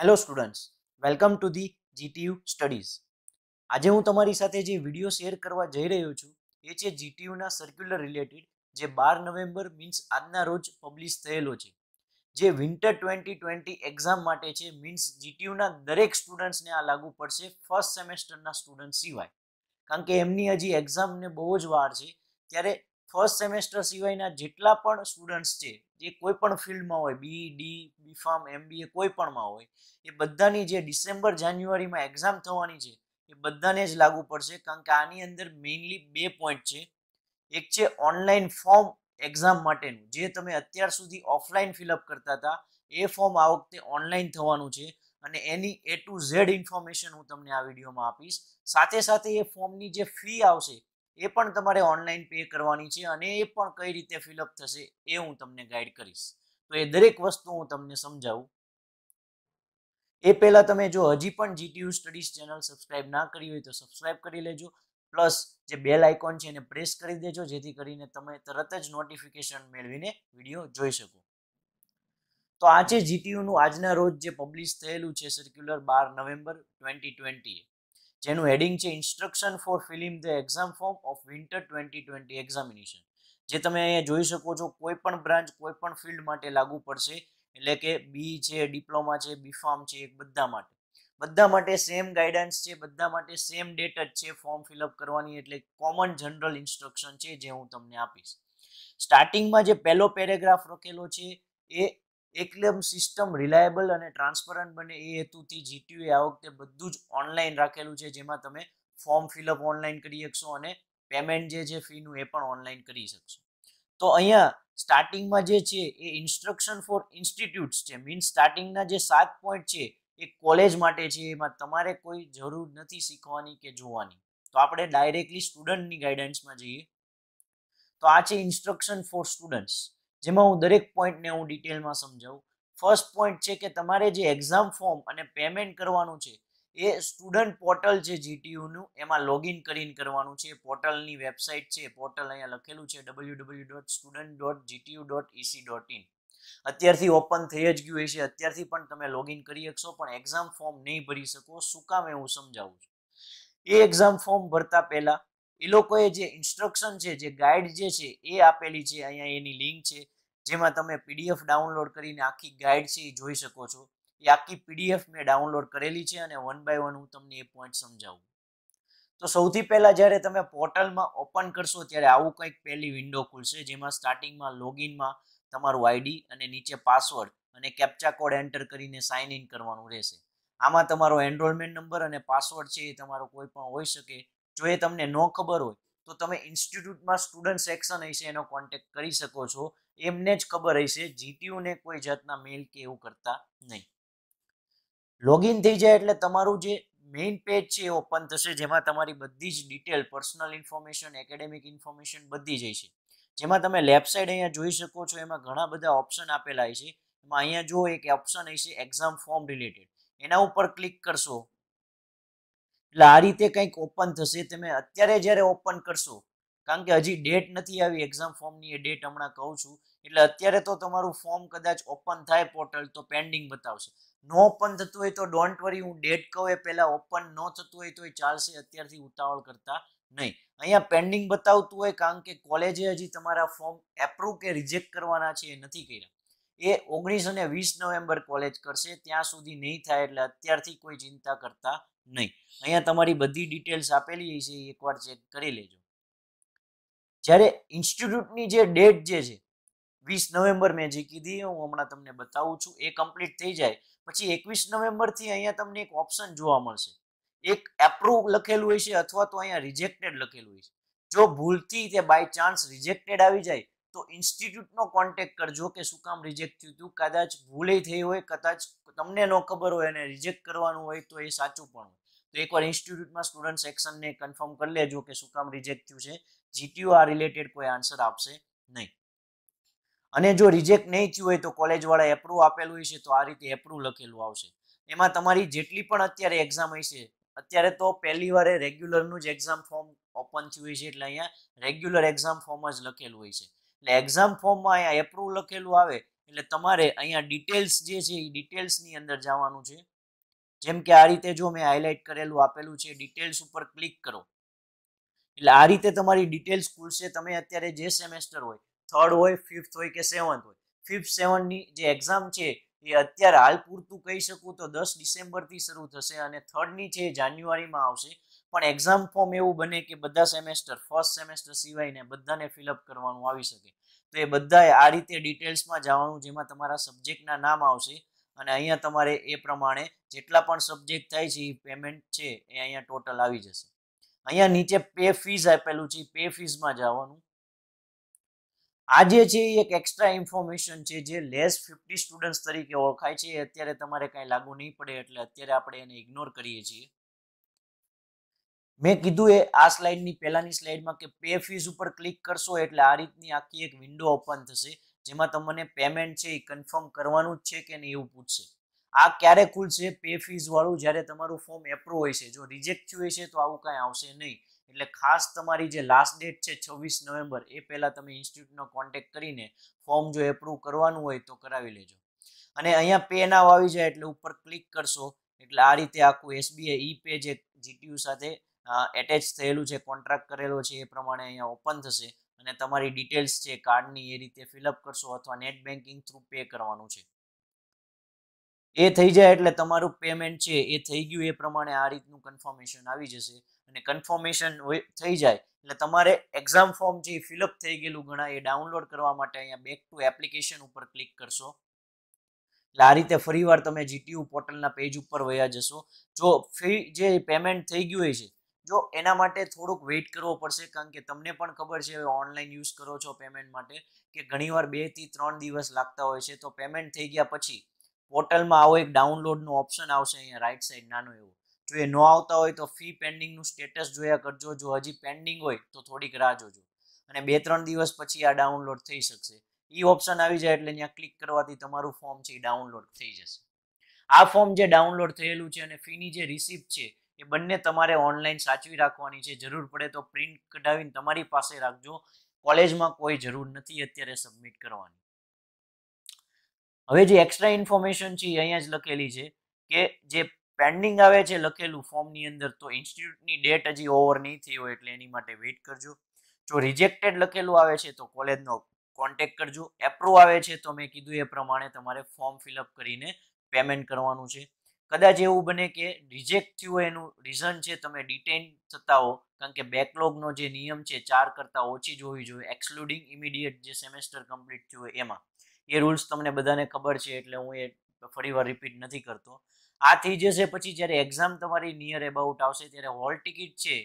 hello students welcome to the GTU studies આજે હું તમારી સાથે જે વિડીયો શેર કરવા જઈ રહ્યો છું એ છે જીટીયુના સર્ક્યુલર રિલેટેડ જે બાર નવેમ્બર મીન્સ આજના રોજ પબ્લિશ થયેલો છે જે વિન્ટર ટ્વેન્ટી ટ્વેન્ટી એક્ઝામ માટે છે મીન્સ જીટીયુના દરેક સ્ટુડન્ટ્સને આ લાગુ પડશે ફર્સ્ટ સેમેસ્ટરના સ્ટુડન્ટ સિવાય કારણ કે એમની હજી એક્ઝામને બહુ જ વાર છે ત્યારે ફર્સ્ટ સેમેસ્ટર સિવાયના જેટલા પણ સ્ટુડન્ટ્સ છે જે કોઈ પણ ફિલ્ડમાં હોય B D B pharm MBA કોઈ પણમાં હોય એ બધાની જે ડિસેમ્બર જાન્યુઆરીમાં એક્ઝામ થવાની છે એ બધાને જ લાગુ પડશે કારણ કે આની અંદર મેઇનલી બે પોઈન્ટ છે એક છે ઓનલાઈન ફોર્મ એક્ઝામ માટેનું જે તમે અત્યાર સુધી ઓફલાઈન ફિલઅપ કરતા હતા એ ફોર્મ આ વખતે ઓનલાઈન થવાનું છે અને એની એ ટુ ઝેડ ઇન્ફોર્મેશન હું તમને આ વિડીયોમાં આપીશ સાથે સાથે એ ફોર્મની જે ફી આવશે એ પણ તમારે ઓનલાઈન પે કરવાની છે અને એ પણ કઈ રીતે ફિલઅપ થશે એ હું તમને ગાઈડ કરીશ તો એ દરેક વસ્તુ હું તમને સમજાવું એ પહેલાં તમે જો હજી પણ જીટીયુ સ્ટડીઝ ચેનલ સબસ્ક્રાઇબ ના કરી હોય તો સબસ્ક્રાઇબ કરી લેજો પ્લસ જે બેલ આઇકોન છે એને પ્રેસ કરી દેજો જેથી કરીને તમે તરત જ નોટિફિકેશન મેળવીને વિડીયો જોઈ શકો તો આજે જીટીયુનું આજના રોજ જે પબ્લિશ થયેલું છે સર્ક્યુલર બાર નવેમ્બર ટ્વેન્ટી ટ્વેન્ટીએ જેનું હેડિંગ છે instruction for filling the exam form of winter twenty twenty examination જે તમે અહીંયા જોઈ શકો છો કોઈ પણ બ્રાન્ચ કોઈ પણ ફિલ્ડ માટે લાગુ પડશે એટલે કે બી છે ડિપ્લોમા છે બી ફાર્મ છે બધા માટે બધા માટે સેમ ગાઈડન્સ છે બધા માટે સેમ ડેટ જ છે ફોર્મ ફિલઅપ કરવાની એટલે કોમન જનરલ ઇન્સ્ટ્રક્શન છે જે હું તમને આપીશ સ્ટાર્ટિંગમાં જે પહેલો પેરેગ્રાફ રખેલો છે એ એકદમ સિસ્ટમ રિલાયબલ અને ટ્રાન્સપરન્ટ બને એ હેતુથી જીટીયુ આ વખતે બધું જ ઓનલાઈન રાખેલું છે જેમાં તમે ફોર્મ ફિલઅપ ઓનલાઈન કરી શકશો અને પેમેન્ટ જે છે ફીનું એ પણ ઓનલાઈન કરી શકશો તો અહીંયા સ્ટાર્ટિંગમાં જે છે એ ઇન્સ્ટ્રક્શન ફોર ઇન્સ્ટિટ્યૂટ્સ છે મીન્સ સ્ટાર્ટિંગના જે સાત પોઈન્ટ છે એ કોલેજ માટે છે એમાં તમારે કોઈ જરૂર નથી શીખવાની કે જોવાની તો આપણે ડાયરેક્ટલી સ્ટુડન્ટની ગાઈડન્સમાં જઈએ તો આ છે ઇન્સ્ટ્રક્શન ફોર સ્ટુડન્ટ્સ જેમાં હું દરેક પોઈન્ટને હું ડિટેલમાં સમજાવું ફર્સ્ટ પોઈન્ટ છે કે તમારે જે એક્ઝામ ફોર્મ અને પેમેન્ટ કરવાનું છે એ સ્ટુડન્ટ પોર્ટલ છે જીટીયુનું એમાં લોગિન કરીને કરવાનું છે પોર્ટલની વેબસાઇટ છે પોર્ટલ અહીંયા લખેલું છે W W dot student dot GTU dot ac dot in અત્યારથી ઓપન થઈ જ ગયું હશે અત્યારથી પણ તમે લોગિન કરી શકશો પણ એક્ઝામ ફોર્મ નહીં ભરી શકો શું કામ એવું સમજાવું છું એ એક્ઝામ ફોર્મ ભરતા પહેલાં એ લોકોએ જે ઇન્સ્ટ્રક્શન છે જે ગાઈડ જે છે એ આપેલી છે અહીંયા એની લિંક છે જેમાં તમે પીડીએફ ડાઉનલોડ કરીને આખી ગાઈડ છે એ જોઈ શકો છો એ આખી પીડીએફ મેં ડાઉનલોડ કરેલી છે અને વન બાય વન હું તમને એ પોઈન્ટ સમજાવું તો સૌથી પહેલાં જ્યારે તમે પોર્ટલમાં ઓપન કરશો ત્યારે આવું કંઈક પહેલી વિન્ડો ખુલશે જેમાં સ્ટાર્ટિંગમાં લોગિનમાં તમારું આઈડી અને નીચે પાસવર્ડ અને કેપ્ચા કોડ એન્ટર કરીને સાઇન ઇન કરવાનું રહેશે આમાં તમારો એનરોલમેન્ટ નંબર અને પાસવર્ડ છે એ તમારો કોઈ પણ હોઈ શકે જો એ તમને ન ખબર હોય તો તમે ઇન્સ્ટિટ્યૂટમાં સ્ટુડન્ટ સેક્શન હશે એનો કોન્ટેક્ટ કરી શકો છો એમને જ ખબર હશે જીટીયુને કોઈ જાતના મેલ કે એવું કરતા નહીં લોગિન થઈ જાય એટલે તમારું જે મેઇન પેજ છે એ ઓપન થશે જેમાં તમારી બધી જ detail personal information academic information બધી જ હશે જેમાં તમે લેફ્ટ સાઈડ અહીંયા જોઈ શકો છો એમાં ઘણા બધા ઓપ્શન આપેલા છે એમાં અહીંયા જો એક ઓપ્શન હશે એક્ઝામ ફોર્મ રિલેટેડ એના ઉપર ક્લિક કરશો એટલે આ રીતે કંઈક ઓપન થશે તમે અત્યારે જ્યારે ઓપન કરશો કારણ કે હજી ડેટ નથી આવી એક્ઝામ ફોર્મની એ ડેટ હમણાં કહું છું એટલે અત્યારે તો તમારું ફોર્મ કદાચ ઓપન થાય પોર્ટલ તો પેન્ડિંગ બતાવશે નો ઓપન થતું હોય તો ડોન્ટ વરી હું ડેટ કહું એ પહેલાં ઓપન ન થતું હોય તો એ ચાલશે અત્યારથી ઉતાવળ કરતા નહીં અહીંયા પેન્ડિંગ બતાવતું હોય કારણ કે કોલેજે હજી તમારા ફોર્મ એપ્રુવ કે રિજેક્ટ કરવાના છે એ નથી કર્યા એ ઓગણીસ અને વીસ નવેમ્બર કોલેજ કરશે ત્યાં સુધી નહીં થાય એટલે અત્યારથી કોઈ ચિંતા કરતા નહીં અહીંયા તમારી બધી ડિટેલ્સ આપેલી છે એકવાર ચેક કરી લેજો જ્યારે ઇન્સ્ટિટ્યૂટની જે ડેટ જે છે વીસ નવેમ્બર મેં જે કીધી હું હમણાં તમને બતાવું છું એ કમ્પ્લીટ થઈ જાય પછી એકવીસ નવેમ્બરથી અહીંયા તમને એક ઓપ્શન જોવા મળશે એક એપ્રુવ લખેલું હોય છે અથવા તો અહીંયા રિજેક્ટેડ લખેલું હોય છે જો ભૂલથી તે બાય ચાન્સ રિજેક્ટેડ આવી જાય તો ઇન્સ્ટિટ્યૂટનો કોન્ટેક્ટ કરજો કે શું કામ રિજેક્ટ થયું હતું કદાચ ભૂલે થઈ હોય કદાચ તમને ન ખબર હોય અને રિજેક્ટ કરવાનું હોય તો એ સાચું પણ હોય તો એકવાર ઇન્સ્ટિટ્યૂટમાં સ્ટુડન્ટ સેક્શનને કન્ફર્મ કરી લેજો કે શું કામ રિજેક્ટ થયું છે જીટીયુ આ રિલેટેડ કોઈ આન્સર આપશે નહીં અને જો રિજેક્ટ નહીં થયું હોય તો કોલેજવાળા એપ્રુવ આપેલું હોય છે તો આ રીતે એપ્રુવ લખેલું આવશે એમાં તમારી જેટલી પણ અત્યારે એક્ઝામ હશે અત્યારે તો પહેલી વારે રેગ્યુલરનું જ એક્ઝામ ફોર્મ ઓપન થયું હોય છે એટલે અહીંયા રેગ્યુલર એક્ઝામ ફોર્મ જ લખેલું હોય છે એટલે એક્ઝામ ફોર્મમાં અહીંયા એપ્રુવ લખેલું આવે એટલે તમારે અહીંયા ડિટેલ્સ જે છે એ ડિટેલ્સની અંદર જવાનું છે જેમ કે આ રીતે જો મેં હાઇલાઇટ કરેલું આપેલું છે ડિટેલ્સ ઉપર ક્લિક કરો એટલે આ રીતે તમારી ડિટેલ્સ ખુલશે તમે અત્યારે જે સેમેસ્ટર હોય થર્ડ હોય ફિફ્થ હોય કે સેવન્થ હોય ફિફ્થ સેવનની જે એક્ઝામ છે એ અત્યારે હાલ પૂરતું કહી શકું તો દસ ડિસેમ્બરથી શરૂ થશે અને થર્ડની છે એ જાન્યુઆરીમાં આવશે પણ એક્ઝામ ફોર્મ એવું બને કે બધા સેમેસ્ટર ફર્સ્ટ સેમેસ્ટર સિવાયને બધાને ફિલઅપ કરવાનું આવી શકે તો એ બધાએ આ રીતે ડિટેલ્સમાં જવાનું જેમાં તમારા સબ્જેક્ટના નામ આવશે અને અહીંયા તમારે એ પ્રમાણે જેટલા પણ સબ્જેક્ટ થાય છે એ પેમેન્ટ છે એ અહીંયા ટોટલ આવી જશે અહીંયા નીચે પે ફીઝ આપેલું છે પે ફીઝમાં જવાનું આ જે છે એ એક એક્સ્ટ્રા ઇન્ફોર્મેશન છે જે લેસ ફિફ્ટી સ્ટુડન્ટ્સ તરીકે ઓળખાય છે અત્યારે તમારે કાંઈ લાગુ નહીં પડે એટલે અત્યારે આપણે એને ઇગ્નોર કરીએ છીએ મેં કીધું એ આ સ્લાઇડની પહેલાની સ્લાઇડમાં કે પે ફીઝ ઉપર ક્લિક કરશો એટલે આ રીતની આખી એક વિન્ડો ઓપન થશે જેમાં તમને પેમેન્ટ છે એ કન્ફર્મ કરવાનું જ છે કે નહીં એવું પૂછશે આ ક્યારે ખુલશે પે ફીસ વાળું જ્યારે તમારું ફોર્મ એપ્રુવ હોય છે જો રિજેક્ટ થયું હોય છે તો આવું કાંઈ આવશે નહીં એટલે ખાસ તમારી જે લાસ્ટ ડેટ છે છવ્વીસ નવેમ્બર એ પહેલાં તમે ઇન્સ્ટિટ્યૂટનો કોન્ટેક્ટ કરીને ફોર્મ જો એપ્રુવ કરવાનું હોય તો કરાવી લેજો અને અહીંયા પે નાવ આવી જાય એટલે ઉપર ક્લિક કરશો એટલે આ રીતે આખું એસબીઆઈ ઈ પે જે જીટીયુ સાથે એટેચ થયેલું છે કોન્ટ્રાક્ટ કરેલો છે એ પ્રમાણે અહીંયા ઓપન થશે અને તમારી ડિટેલ્સ છે કાર્ડની એ રીતે ફિલઅપ કરશો અથવા નેટ બેન્કિંગ થ્રુ પે કરવાનું છે એ થઈ જાય એટલે તમારું પેમેન્ટ છે એ થઈ ગયું એ પ્રમાણે આ રીતનું કન્ફર્મેશન આવી જશે અને કન્ફર્મેશન થઈ જાય એટલે તમારે એક્ઝામ ફોર્મ જે ફિલઅપ થઈ ગયેલું ઘણા એ ડાઉનલોડ કરવા માટે અહીંયા બેક ટુ એપ્લિકેશન ઉપર ક્લિક કરશો એટલે આ રીતે ફરીવાર તમે જીટીયુ પોર્ટલના પેજ ઉપર વયા જશો જો ફી જે પેમેન્ટ થઈ ગયું હોય છે જો એના માટે થોડુંક વેઇટ કરવો પડશે કારણ કે તમને પણ ખબર છે ઓનલાઈન યુઝ કરો છો પેમેન્ટ માટે કે ઘણીવાર બે થી ત્રણ દિવસ લાગતા હોય છે તો પેમેન્ટ થઈ ગયા પછી પોર્ટલમાં આવો એક ડાઉનલોડનું ઓપ્શન આવશે અહીંયા રાઈટ સાઈડ નાનો એવો જો એ ન આવતા હોય તો ફી પેન્ડિંગનું સ્ટેટસ જોયા કરજો જો હજી પેન્ડિંગ હોય તો થોડીક રાહ જોજો અને બે ત્રણ દિવસ પછી આ ડાઉનલોડ થઈ શકશે એ ઓપ્શન આવી જાય એટલે અહીંયા ક્લિક કરવાથી તમારું ફોર્મ છે એ ડાઉનલોડ થઈ જશે આ ફોર્મ જે ડાઉનલોડ થયેલું છે અને ફીની જે રિસિપ્ટ છે એ બંને તમારે ઓનલાઈન સાચવી રાખવાની છે જરૂર પડે તો પ્રિન્ટ કઢાવીને તમારી પાસે રાખજો કોલેજમાં કોઈ જરૂર નથી અત્યારે સબમિટ કરવાની હવે જે એક્સ્ટ્રા ઇન્ફોર્મેશન છે અહીંયા જ લખેલી છે કે જે પેન્ડિંગ આવે છે લખેલું ફોર્મની અંદર તો ઇન્સ્ટિટ્યૂટની ડેટ હજી ઓવર નહીં થઈ હોય એટલે એની માટે વેઇટ કરજો જો રિજેક્ટેડ લખેલું આવે છે તો કોલેજનો કોન્ટેક કરજો એપ્રુવ આવે છે તો મેં કીધું એ પ્રમાણે તમારે ફોર્મ ફિલઅપ કરીને પેમેન્ટ કરવાનું છે કદાચ એવું બને કે રિજેક્ટ થયું હોય એનું રીઝન છે તમે ડિટેન થતા હો કારણ કે બેકલોગનો જે નિયમ છે ચાર કરતાં ઓછી જ હોવી જોઈએ એક્સક્લુડિંગ ઇમિડિયેટ જે સેમેસ્ટર કમ્પ્લીટ થયું હોય એમાં એ રૂલ્સ તમને બધાને ખબર છે એટલે હું એ ફરીવાર રિપીટ નથી કરતો આ થઈ જશે પછી જ્યારે એક્ઝામ તમારી નિયર એબાઉટ આવશે ત્યારે હોલ ટિકિટ છે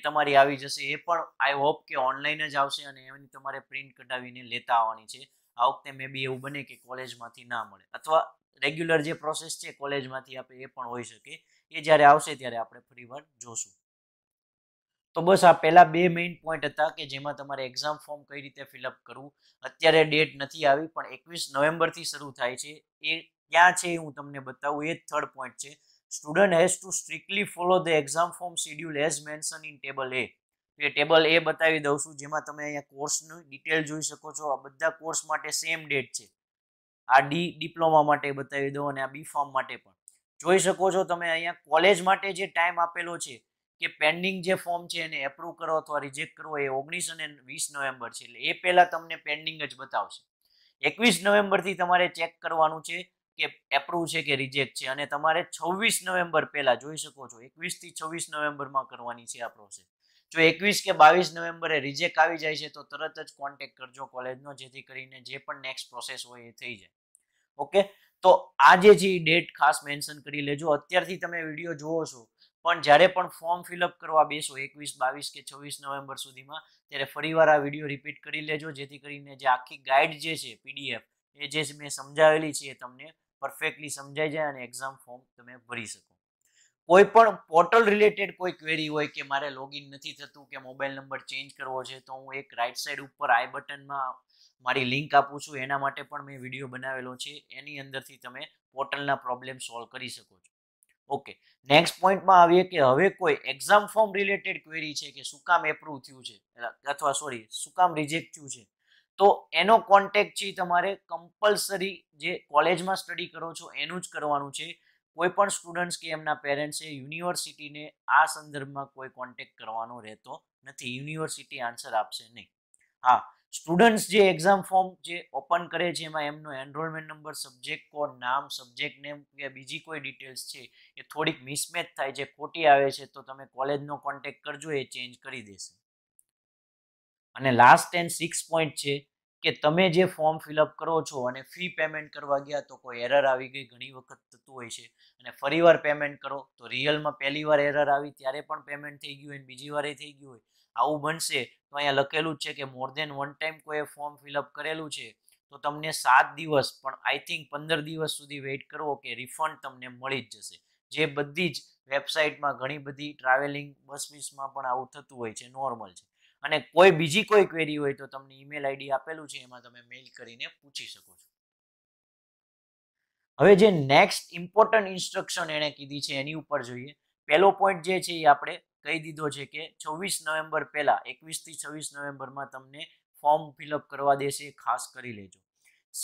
એ તમારી આવી જશે એ પણ આઈ હોપ કે ઓનલાઈન જ આવશે અને એની તમારે પ્રિન્ટ કઢાવીને લેતા આવવાની છે આ વખતે મે બી એવું બને કે કોલેજમાંથી ના મળે અથવા રેગ્યુલર જે પ્રોસેસ છે કોલેજમાંથી આપણે એ પણ હોઈ શકે એ જ્યારે આવશે ત્યારે આપણે ફરીવાર જોશું તો બસ આ પહેલા બે મેઇન પોઈન્ટ હતા કે જેમાં તમારે એક્ઝામ ફોર્મ કઈ રીતે ફિલઅપ કરવું અત્યારે ડેટ નથી આવી પણ એકવીસ નવેમ્બરથી શરૂ થાય છે એ ક્યાં છે હું તમને બતાવું એ થર્ડ પોઈન્ટ છે student has to strictly follow the exam form schedule as mention in table A એ ટેબલ એ બતાવી દઉં છું જેમાં તમે અહીંયા કોર્સની ડિટેલ જોઈ શકો છો આ બધા કોર્સ માટે સેમ ડેટ છે આ ડી ડિપ્લોમા માટે બતાવી દો અને આ બી ફોર્મ માટે પણ જોઈ શકો છો તમે અહીંયા કોલેજ માટે જે ટાઈમ આપેલો છે કે પેન્ડિંગ જે ફોર્મ છે એને એપ્રુવ કરો અથવા રિજેક્ટ કરો એ ઓગણીસ અને વીસ નવેમ્બર છે એટલે એ પહેલાં તમને પેન્ડિંગ જ બતાવશે એકવીસ નવેમ્બરથી તમારે ચેક કરવાનું છે કે એપ્રુવ છે કે રિજેક્ટ છે અને તમારે છવ્વીસ નવેમ્બર પહેલાં જોઈ શકો છો એકવીસથી છવ્વીસ નવેમ્બરમાં કરવાની છે આ પ્રોસેસ જો એકવીસ કે બાવીસ નવેમ્બરે રિજેક્ટ આવી જાય છે તો તરત જ કોન્ટેક્ટ કરજો કોલેજનો જેથી કરીને જે પણ નેક્સ્ટ પ્રોસેસ હોય એ થઈ જાય ઓકે તો આજે જે ડેટ ખાસ મેન્શન કરી લેજો અત્યારથી તમે વિડીયો જુઓ છો પણ જ્યારે પણ ફોર્મ ફિલઅપ કરવા બેસો એકવીસ બાવીસ કે છવ્વીસ નવેમ્બર સુધીમાં ત્યારે ફરીવાર આ વિડીયો રિપીટ કરી લેજો જેથી કરીને જે આખી ગાઈડ જે છે પીડીએફ એ જે મેં સમજાવેલી છે એ તમને પરફેક્ટલી સમજાઈ જાય અને એક્ઝામ ફોર્મ તમે ભરી શકો કોઈ પણ પોર્ટલ રિલેટેડ કોઈ ક્વેરી હોય કે મારે લોગિન નથી થતું કે મોબાઈલ નંબર ચેન્જ કરવો છે તો હું એક રાઈટ સાઈડ ઉપર આઈ બટનમાં મારી લિંક આપું છું એના માટે પણ મેં વિડીયો બનાવેલો છે એની અંદરથી તમે પોર્ટલના પ્રોબ્લેમ સોલ્વ કરી શકો છો ઓકે નેક્સ્ટ પોઈન્ટમાં આવીએ કે હવે કોઈ એક્ઝામ ફોર્મ રિલેટેડ ક્વેરી છે કે શું કામ એપ્રુવ થયું છે અથવા સોરી શું કામ રિજેક્ટ થયું છે તો એનો કોન્ટેક્ટ છે તમારે કમ્પલસરી જે કોલેજમાં સ્ટડી કરો છો એનું જ કરવાનું છે કોઈ પણ સ્ટુડન્ટ્સ કે એમના પેરેન્ટ્સે યુનિવર્સિટીને આ સંદર્ભમાં કોઈ કોન્ટેક્ટ કરવાનો રહેતો નથી યુનિવર્સિટી આન્સર આપશે નહીં હા સ્ટુડન્ટ્સ જે એક્ઝામ ફોર્મ જે ઓપન કરે છે એમાં એમનો એનરોલમેન્ટ નંબર સબ્જેક્ટ કોડ નામ સબ્જેક્ટ નેમ કે બીજી કોઈ ડિટેલ્સ છે એ થોડીક મિસમેચ થાય છે ખોટી આવે છે તો તમે કોલેજનો કોન્ટેક કરજો એ ચેન્જ કરી દેશે અને લાસ્ટ એન્ડ સિક્સ પોઈન્ટ છે કે તમે જે ફોર્મ ફિલઅપ કરો છો અને ફી પેમેન્ટ કરવા ગયા તો કોઈ એરર આવી ગઈ ઘણી વખત થતું હોય છે અને ફરીવાર પેમેન્ટ કરો તો રિયલમાં પહેલી વાર એરર આવી ત્યારે પણ પેમેન્ટ થઈ ગયું હોય બીજી વારે થઈ ગયું હોય આવું બનશે તો અહીંયા લખેલું જ છે કે મોર દેન વન ટાઈમ કોઈએ ફોર્મ ફિલઅપ કરેલું છે તો તમને સાત દિવસ પણ આઈ થિંક પંદર દિવસ સુધી વેઇટ કરવો કે રિફંડ તમને મળી જ જશે જે બધી જ વેબસાઇટમાં ઘણી બધી ટ્રાવેલિંગ બસ વીસમાં પણ આવું થતું હોય છે નોર્મલ છે અને કોઈ બીજી કોઈ ક્વેરી હોય તો તમને ઈમેલ આઈડી આપેલું છે એમાં તમે મેઇલ કરીને પૂછી શકો છો હવે જે નેક્સ્ટ ઇમ્પોર્ટન્ટ ઇન્સ્ટ્રક્શન એણે કીધી છે એની ઉપર જોઈએ પહેલો પોઈન્ટ જે છે એ આપણે કહી દીધો છે કે છવ્વીસ નવેમ્બર પહેલા એકવીસથી છવ્વીસ નવેમ્બરમાં તમને ફોર્મ ફિલઅપ કરવા દેશે ખાસ કરી લેજો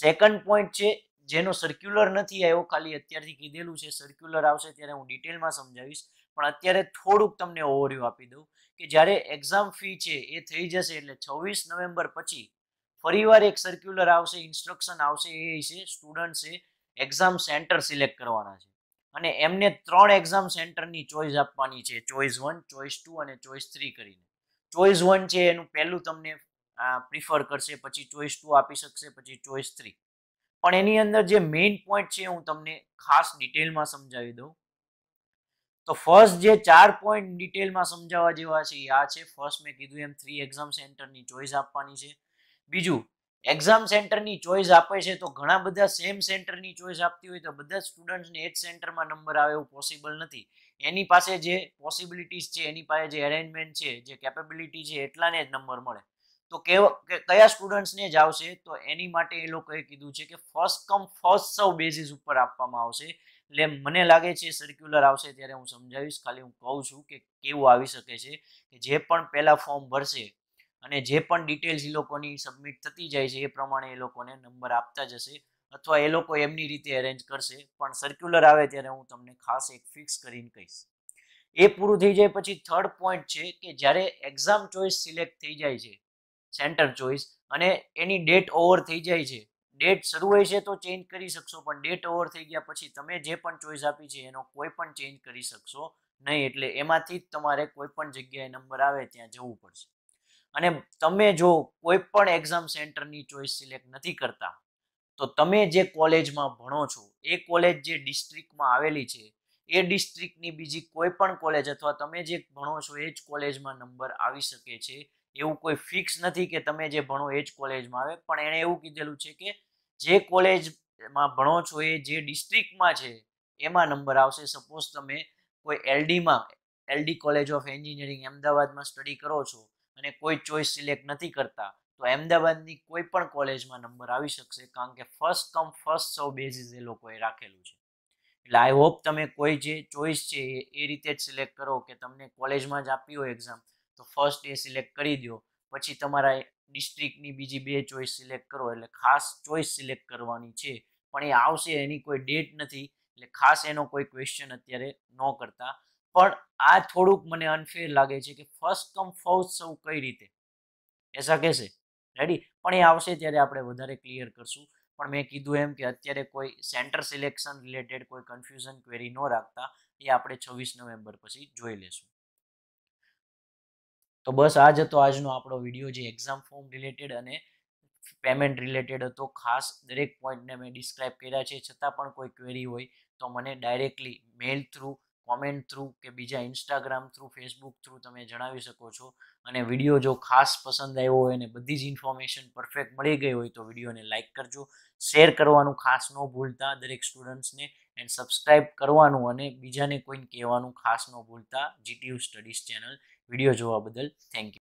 સેકન્ડ પોઈન્ટ છે જેનો સર્ક્યુલર નથી આવ્યો ખાલી અત્યારથી કીધેલું છે સર્ક્યુલર આવશે ત્યારે હું ડિટેલમાં સમજાવીશ પણ અત્યારે થોડુંક તમને ઓવરવ્યૂ આપી દઉં કે જ્યારે એક્ઝામ ફી છે એ થઈ જશે એટલે છવ્વીસ નવેમ્બર પછી ફરીવાર એક સર્ક્યુલર આવશે ઇન્સ્ટ્રક્શન આવશે એ છે સ્ટુડન્ટ્સે એક્ઝામ સેન્ટર સિલેક્ટ કરવાના છે અને એમને ત્રણ એક્ઝામ સેન્ટરની ચોઈસ આપવાની છે ચોઈસ વન ચોઈસ ટુ અને ચોઈસ થ્રી કરીને ચોઈસ વન છે એનું પહેલું તમને પ્રિફર કરશે પછી ચોઈસ ટુ આપી શકશે પછી ચોઈસ થ્રી પણ એની અંદર જે મેઇન પોઈન્ટ છે હું તમને ખાસ ડિટેલમાં સમજાવી દઉં તો ફર્સ્ટ જે ચાર પોઈન્ટ ડિટેલમાં સમજાવવા જેવા છે આ છે ફર્સ્ટ મેં કીધું એમ થ્રી એક્ઝામ સેન્ટરની ચોઈસ આપવાની છે બીજું એક્ઝામ સેન્ટરની ચોઈસ આપે છે તો ઘણા બધા સેમ સેન્ટરની ચોઈસ આપતી હોય તો બધા સ્ટુડન્ટ્સને જ સેન્ટરમાં નંબર આવે એવું પોસિબલ નથી એની પાસે જે પોસિબિલિટીઝ છે એની પાસે જે અરેન્જમેન્ટ છે જે કેપેબિલિટી છે એટલાને જ નંબર મળે તો કે કયા સ્ટુડન્ટ્સને જ આવશે તો એની માટે એ લોકોએ કીધું છે કે first come first serve basis ઉપર આપવામાં આવશે એટલે મને લાગે છે સર્ક્યુલર આવશે ત્યારે હું સમજાવીશ ખાલી હું કહું છું કે કેવું આવી શકે છે કે જે પણ પહેલાં ફોર્મ ભરશે અને જે પણ ડિટેલ્સ એ લોકોની સબમિટ થતી જાય છે એ પ્રમાણે એ લોકોને નંબર આપતા જશે અથવા એ લોકો એમની રીતે અરેન્જ કરશે પણ સર્ક્યુલર આવે ત્યારે હું તમને ખાસ એક ફિક્સ કરીને કહીશ એ પૂરું થઈ જાય પછી થર્ડ પોઈન્ટ છે કે જ્યારે એક્ઝામ ચોઈસ સિલેક્ટ થઈ જાય છે સેન્ટર ચોઈસ અને એની ડેટ ઓવર થઈ જાય છે ડેટ શરૂ હોય છે તો ચેન્જ કરી શકશો પણ ડેટ ઓવર થઈ ગયા પછી તમે જે પણ ચોઈસ આપી છે એનો કોઈ પણ ચેન્જ કરી શકશો નહીં એટલે એમાંથી જ તમારે કોઈ પણ જગ્યાએ નંબર આવે ત્યાં જવું પડશે અને તમે જો કોઈ પણ એક્ઝામ સેન્ટરની ચોઈસ સિલેક્ટ નથી કરતા તો તમે જે કોલેજમાં ભણો છો એ કોલેજ જે ડિસ્ટ્રિક્ટમાં આવેલી છે એ ડિસ્ટ્રિક્ટની બીજી કોઈ પણ કોલેજ અથવા તમે જે ભણો છો એ જ કોલેજમાં નંબર આવી શકે છે એવું કોઈ ફિક્સ નથી કે તમે જે ભણો એ જ કોલેજમાં આવે પણ એણે એવું કીધેલું છે કે જે કોલેજમાં ભણો છો એ જે ડિસ્ટ્રિક્ટમાં છે એમાં નંબર આવશે સપોઝ તમે કોઈ એલડીમાં એલડી કોલેજ ઓફ એન્જિનિયરિંગ અમદાવાદમાં સ્ટડી કરો છો અને કોઈ ચોઈસ સિલેક્ટ નથી કરતા તો અમદાવાદની કોઈ પણ કોલેજમાં નંબર આવી શકશે કારણ કે first come first serve basis એ લોકોએ રાખેલું છે એટલે આઈ હોપ તમે કોઈ જે ચોઈસ છે એ રીતે જ સિલેક્ટ કરો કે તમને કોલેજમાં જ આપી હોય એક્ઝામ તો ફર્સ્ટ એ સિલેક્ટ કરી દો પછી તમારા ડિસ્ટ્રિક્ટની બીજી બે ચોઈસ સિલેક્ટ કરો એટલે ખાસ ચોઈસ સિલેક્ટ કરવાની છે પણ એ આવશે એની કોઈ ડેટ નથી એટલે ખાસ એનો કોઈ ક્વેશ્ચન અત્યારે ન કરતા પણ આ થોડુંક મને અનફેર લાગે છે કે ફર્સ્ટ કમ ફર્સ્ટ સૌ કઈ રીતે એસા કહેશે રેડી પણ એ આવશે ત્યારે આપણે વધારે ક્લિયર કરશું પણ મેં કીધું એમ કે અત્યારે કોઈ સેન્ટર સિલેક્શન રિલેટેડ કોઈ કન્ફ્યુઝન ક્વેરી ન રાખતા એ આપણે છવ્વીસ નવેમ્બર પછી જોઈ લેશું તો બસ આ જ હતો આજનો આપણો વિડીયો જે એક્ઝામ ફોર્મ રિલેટેડ અને પેમેન્ટ રિલેટેડ હતો ખાસ દરેક પોઈન્ટને મેં ડિસ્ક્રાઇબ કર્યા છે છતાં પણ કોઈ ક્વેરી હોય તો મને directly mail through comment through કે બીજા ઇન્સ્ટાગ્રામ થ્રુ ફેસબુક થ્રુ તમે જણાવી શકો છો અને વિડીયો જો ખાસ પસંદ આવ્યો હોય અને બધી જ ઇન્ફોર્મેશન પરફેક્ટ મળી ગઈ હોય તો વિડીયોને લાઇક કરજો શેર કરવાનું ખાસ ન ભૂલતા દરેક સ્ટુડન્ટ્સને એન્ડ સબસ્ક્રાઇબ કરવાનું અને બીજાને કોઈને કહેવાનું ખાસ ન ભૂલતા જીટીયુ સ્ટડીઝ ચેનલ વિડીયો જોવા બદલ થેન્ક યુ